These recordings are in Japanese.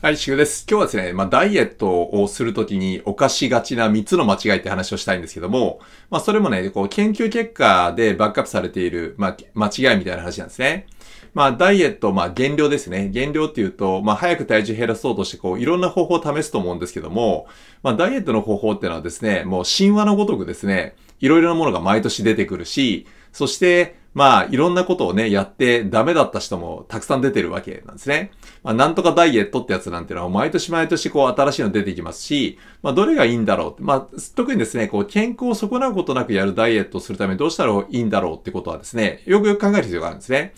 はい、しぐです。今日はですね、まあ、ダイエットをするときに犯しがちな3つの間違いって話をしたいんですけども、まあ、それもね、こう、研究結果でバックアップされている、まあ、間違いみたいな話なんですね。まあ、ダイエット、まあ、減量ですね。減量っていうと、まあ、早く体重減らそうとして、こう、いろんな方法を試すと思うんですけども、まあ、ダイエットの方法っていうのはですね、もう神話のごとくですね、いろいろなものが毎年出てくるし、そして、まあ、いろんなことをね、やってダメだった人もたくさん出てるわけなんですね。まあ、なんとかダイエットってやつなんていうのは、毎年毎年こう、新しいの出てきますし、まあ、どれがいいんだろうって、まあ、特にですね、こう、健康を損なうことなくやるダイエットをするためにどうしたらいいんだろうってことはですね、よくよく考える必要があるんですね。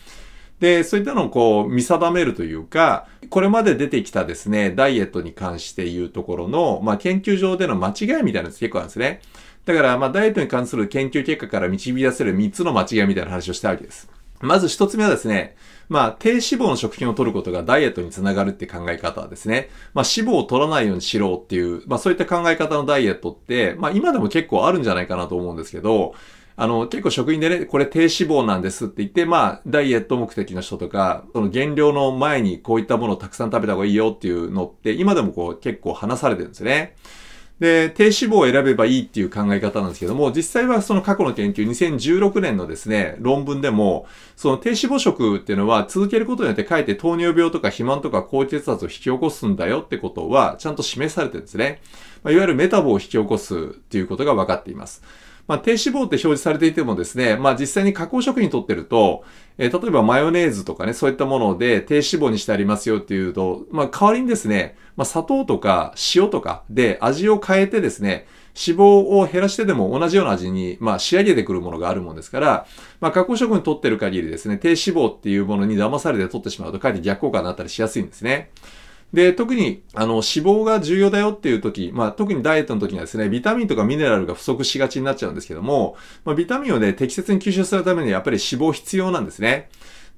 で、そういったのをこう見定めるというか、これまで出てきたですね、ダイエットに関して言うところの、まあ、研究上での間違いみたいなやつ結構あるんですね。だから、まあ、ダイエットに関する研究結果から導き出せる3つの間違いみたいな話をしたわけです。まず1つ目はですね、まあ、低脂肪の食品を取ることがダイエットにつながるって考え方ですね。まあ、脂肪を取らないようにしろっていう、まあ、そういった考え方のダイエットって、まあ、今でも結構あるんじゃないかなと思うんですけど、あの、結構食品でね、これ低脂肪なんですって言って、まあ、ダイエット目的の人とか、その減量の前にこういったものをたくさん食べた方がいいよっていうのって、今でもこう結構話されてるんですよね。で、低脂肪を選べばいいっていう考え方なんですけども、実際はその過去の研究、2016年のですね、論文でも、その低脂肪食っていうのは続けることによってかえって糖尿病とか肥満とか高血圧を引き起こすんだよってことは、ちゃんと示されてるんですね。まあ、いわゆるメタボを引き起こすということが分かっています。まあ、低脂肪って表示されていてもですね、まあ、実際に加工食品取ってると、えー、例えばマヨネーズとかね、そういったもので低脂肪にしてありますよっていうと、まあ、代わりにですね、まあ、砂糖とか塩とかで味を変えてですね、脂肪を減らしてでも同じような味に、まあ、仕上げてくるものがあるもんですから、まあ、加工食品取ってる限りですね、低脂肪っていうものに騙されて取ってしまうと、かえって逆効果になったりしやすいんですね。で、特に、あの、脂肪が重要だよっていう時、まあ、特にダイエットの時にはですね、ビタミンとかミネラルが不足しがちになっちゃうんですけども、まあ、ビタミンをね、適切に吸収するためにはやっぱり脂肪必要なんですね。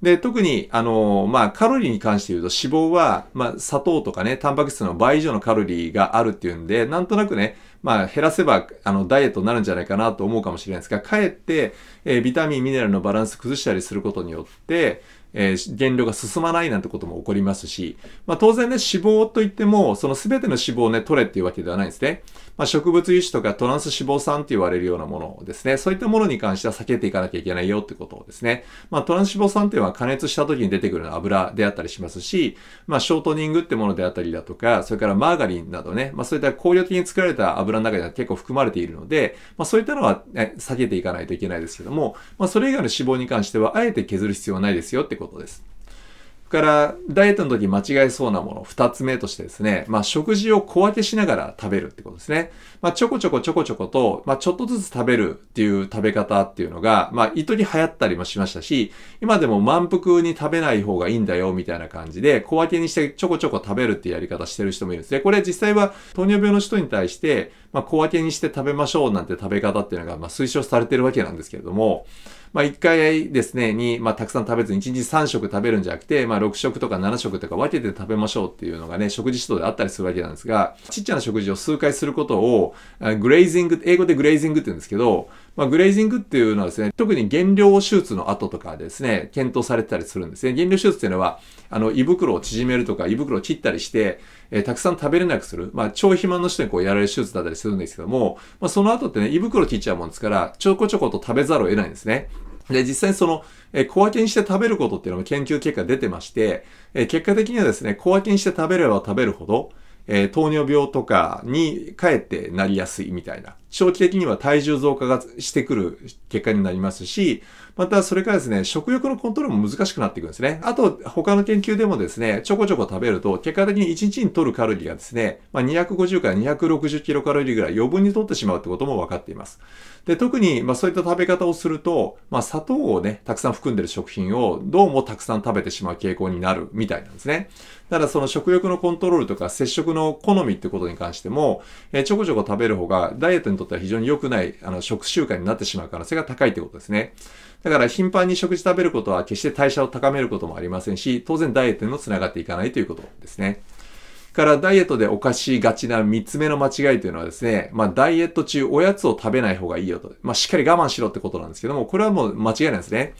で、特に、あのー、まあ、カロリーに関して言うと脂肪は、まあ、砂糖とかね、タンパク質の倍以上のカロリーがあるっていうんで、なんとなくね、まあ、減らせば、あの、ダイエットになるんじゃないかなと思うかもしれないですが、かえって、えー、ビタミン、ミネラルのバランス崩したりすることによって、えー、減量が進まないなんてことも起こりますし、まあ当然ね、脂肪といっても、その全ての脂肪をね、取れっていうわけではないんですね。まあ植物油脂とかトランス脂肪酸って言われるようなものですね。そういったものに関しては避けていかなきゃいけないよってことをですね。まあトランス脂肪酸っていうのは加熱した時に出てくる油であったりしますし、まあショートニングってものであったりだとか、それからマーガリンなどね、まあそういった効力的に作られた油の中には結構含まれているので、まあそういったのは、ね、避けていかないといけないですけども、ども、まあ、それ以外の脂肪に関しては、あえて削る必要はないですよってことです。からダイエットの時間違えそうなもの、二つ目としてですね、まあ食事を小分けしながら食べるってことですね。まあちょこちょこちょこちょこと、まあちょっとずつ食べるっていう食べ方っていうのが、まあ糸に流行ったりもしましたし、今でも満腹に食べない方がいいんだよみたいな感じで、小分けにしてちょこちょこ食べるっていうやり方してる人もいるんですね。これ実際は糖尿病の人に対して、まあ小分けにして食べましょうなんて食べ方っていうのが、まあ推奨されてるわけなんですけれども、まあ、1回ですね、に、まあ、たくさん食べずに1日3食食べるんじゃなくて、まあ、6食とか7食とか分けて食べましょうっていうのがね、食事指導であったりするわけなんですが、ちっちゃな食事を数回することを、グレイジング、英語でグレイジングって言うんですけど、まあ、グレイジングっていうのはですね、特に減量手術の後とかですね、検討されてたりするんですね。減量手術っていうのは、あの、胃袋を縮めるとか、胃袋を切ったりして、えー、たくさん食べれなくする。まあ、超肥満の人にこうやられる手術だったりするんですけども、まあ、その後ってね、胃袋切っちゃうもんですから、ちょこちょこと食べざるを得ないんですね。で、実際にその、え小分けにして食べることっていうのも研究結果出てまして、え結果的にはですね、小分けにして食べれば食べるほど、えー、糖尿病とかにかえってなりやすいみたいな。長期的には体重増加がしてくる結果になりますし、またそれからですね、食欲のコントロールも難しくなっていくんですね。あと、他の研究でもですね、ちょこちょこ食べると、結果的に1日に摂るカロリーがですね、まあ、250から260キロカロリーぐらい余分に摂ってしまうってことも分かっています。で、特に、まあそういった食べ方をすると、まあ砂糖をね、たくさん含んでる食品をどうもたくさん食べてしまう傾向になるみたいなんですね。だからその食欲のコントロールとかの好みってことに関しても、えー、ちょこちょこ食べる方がダイエットにとっては非常に良くないあの食習慣になってしまう可能性が高いってことですね。だから頻繁に食事食べることは決して代謝を高めることもありませんし、当然ダイエットにもつながっていかないということですね。からダイエットでおかしがちな3つ目の間違いというのはですね、まあダイエット中おやつを食べない方がいいよと。まあしっかり我慢しろってことなんですけども、これはもう間違いないですね。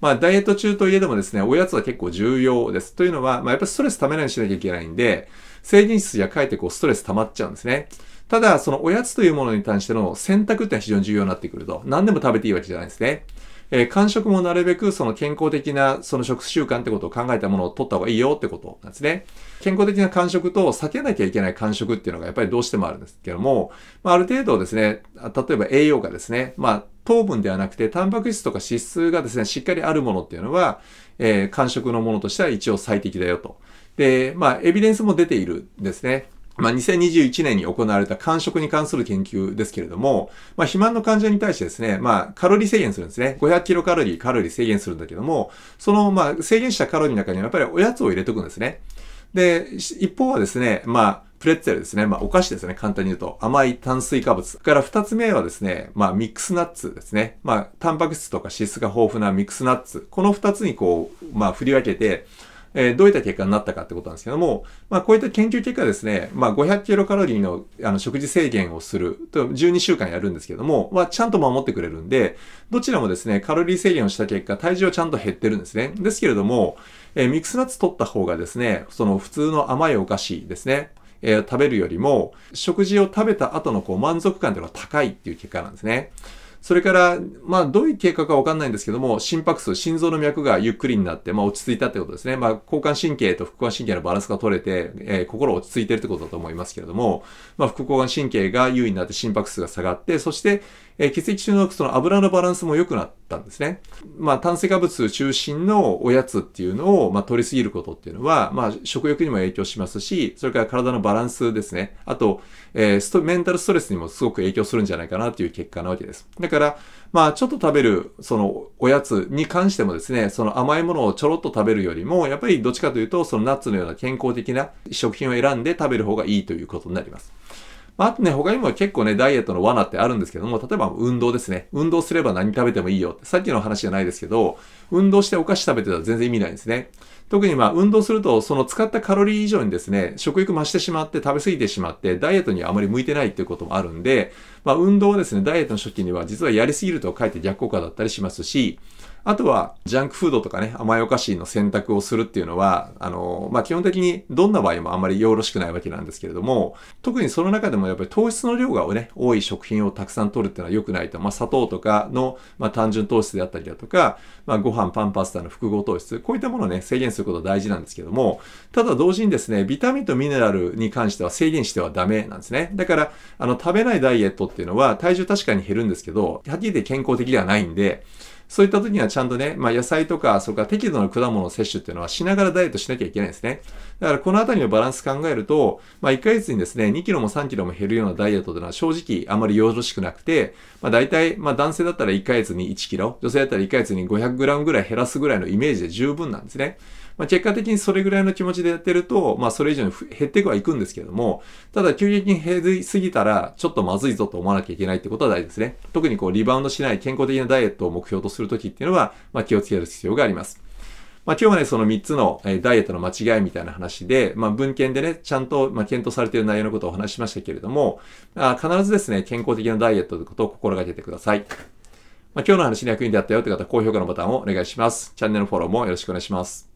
まあダイエット中といえどもですね、おやつは結構重要です。というのは、まあやっぱりストレスためないようにしなきゃいけないんで、成人室やかえってこうストレス溜まっちゃうんですね。ただ、そのおやつというものに対しての選択ってのは非常に重要になってくると。何でも食べていいわけじゃないですね。えー、間食もなるべくその健康的なその食習慣ってことを考えたものを取った方がいいよってことなんですね。健康的な間食と避けなきゃいけない間食っていうのがやっぱりどうしてもあるんですけども、まあ、ある程度ですね、例えば栄養がですね、まあ糖分ではなくて、タンパク質とか脂質がですね、しっかりあるものっていうのは、えー、感触のものとしては一応最適だよと。で、まあ、エビデンスも出ているんですね。まあ、2021年に行われた間食に関する研究ですけれども、まあ、肥満の患者に対してですね、まあ、カロリー制限するんですね。500キロカロリー、カロリー制限するんだけども、その、まあ、制限したカロリーの中にはやっぱりおやつを入れとくんですね。で、一方はですね、まあ、プレッツェルですね。まあ、お菓子ですね。簡単に言うと。甘い炭水化物。から二つ目はですね、まあ、ミックスナッツですね。まあ、タンパク質とか脂質が豊富なミックスナッツ。この二つにこう、まあ、振り分けて、えー、どういった結果になったかってことなんですけども、まあ、こういった研究結果ですね、まあ、500キロカロリーのあの食事制限をすると、12週間やるんですけども、まあ、ちゃんと守ってくれるんで、どちらもですね、カロリー制限をした結果、体重はちゃんと減ってるんですね。ですけれども、えー、ミックスナッツ取った方がですね、その普通の甘いお菓子ですね、えー、食べるよりも、食事を食べた後のこう満足感というのは高いっていう結果なんですね。それから、まあ、どういう計画かわかんないんですけども、心拍数、心臓の脈がゆっくりになって、まあ、落ち着いたってことですね。まあ、交感神経と副交感神経のバランスが取れて、えー、心落ち着いてるってことだと思いますけれども、まあ、副交感神経が優位になって心拍数が下がって、そして、えー、血液中のその油のバランスも良くなって、たんですね。まあ、炭水化物中心のおやつっていうのを、まあ、取りすぎることっていうのは、まあ、食欲にも影響しますし、それから体のバランスですね。あと、えー、ストメンタルストレスにもすごく影響するんじゃないかなという結果なわけです。だから、まあ、ちょっと食べる、その、おやつに関してもですね、その甘いものをちょろっと食べるよりも、やっぱりどっちかというと、そのナッツのような健康的な食品を選んで食べる方がいいということになります。まあ、あとね、他にも結構ね、ダイエットの罠ってあるんですけども、例えば運動ですね。運動すれば何食べてもいいよって、さっきの話じゃないですけど、運動してお菓子食べてたら全然意味ないんですね。特にまあ運動するとその使ったカロリー以上にですね、食欲増してしまって食べ過ぎてしまってダイエットにあまり向いてないっていうこともあるんで、まあ運動はですね、ダイエットの初期には実はやりすぎるとかえって逆効果だったりしますし、あとは、ジャンクフードとかね、甘いお菓子の選択をするっていうのは、あの、まあ、基本的にどんな場合もあまりよろしくないわけなんですけれども、特にその中でもやっぱり糖質の量がね、多い食品をたくさん取るっていうのは良くないと、まあ、砂糖とかの、まあ、単純糖質であったりだとか、まあ、ご飯、パン、パスタの複合糖質、こういったものをね、制限するすること大事なんですけども、ただ同時にですね、ビタミンとミネラルに関しては制限してはダメなんですね。だから、あの、食べないダイエットっていうのは体重確かに減るんですけど、はっきり言って健康的ではないんで、そういった時にはちゃんとね、まあ野菜とか、それから適度な果物を摂取っていうのはしながらダイエットしなきゃいけないんですね。だからこのあたりのバランス考えると、まあ1ヶ月にですね、2キロも3キロも減るようなダイエットというのは正直あまりよろしくなくて、まあ大体、まあ男性だったら1ヶ月に1キロ、女性だったら1ヶ月に500グラムぐらい減らすぐらいのイメージで十分なんですね。まあ、結果的にそれぐらいの気持ちでやってると、まあ、それ以上に減っていくはいくんですけども、ただ急激に減りすぎたら、ちょっとまずいぞと思わなきゃいけないってことは大事ですね。特にこう、リバウンドしない健康的なダイエットを目標とするときっていうのは、まあ、気をつける必要があります。まあ、今日はね、その3つの、えダイエットの間違いみたいな話で、まあ、文献でね、ちゃんと、ま検討されている内容のことをお話ししましたけれども、あ必ずですね、健康的なダイエットということを心がけてください。まあ、今日の話に役に立ったよって方、高評価のボタンをお願いします。チャンネルフォローもよろしくお願いします。